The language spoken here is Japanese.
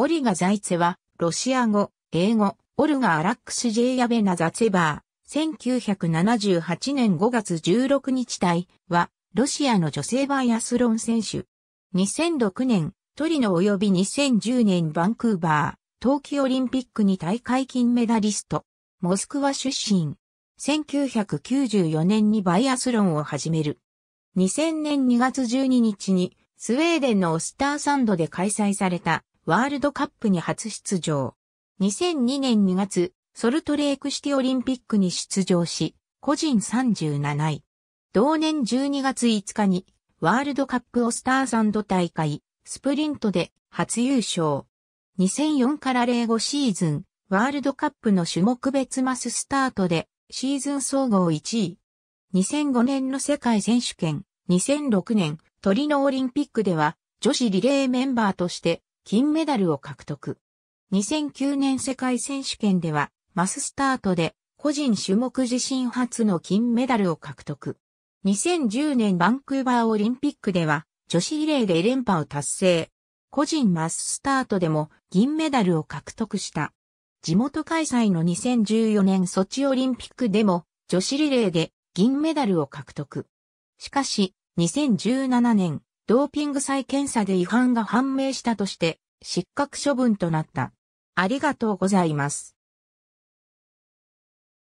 オリガ・ザイツェは、ロシア語、英語、オルガ・アラックス・ジェイヤベナ・ザツェバー、1978年5月16日体は、ロシアの女性バイアスロン選手。2006年、トリノ及び2010年バンクーバー、冬季オリンピックに大会金メダリスト。モスクワ出身。1994年にバイアスロンを始める。2000年2月12日にスウェーデンのオスターサンドで開催されたワールドカップに初出場。2002年2月、ソルトレークシティオリンピックに出場し、個人37位。同年12月5日に、ワールドカップオスターサンド大会、スプリントで初優勝。2004から05シーズン、ワールドカップの種目別マススタートで、シーズン総合1位。2005年の世界選手権、2006年、トリノオリンピックでは、女子リレーメンバーとして、金メダルを獲得。2009年世界選手権では、マススタートで個人種目自身初の金メダルを獲得。2010年バンクーバーオリンピックでは女子リレーで連覇を達成。個人マススタートでも銀メダルを獲得した。地元開催の2014年ソチオリンピックでも女子リレーで銀メダルを獲得。しかし、2017年ドーピング再検査で違反が判明したとして、失格処分となった。ありがとうございます。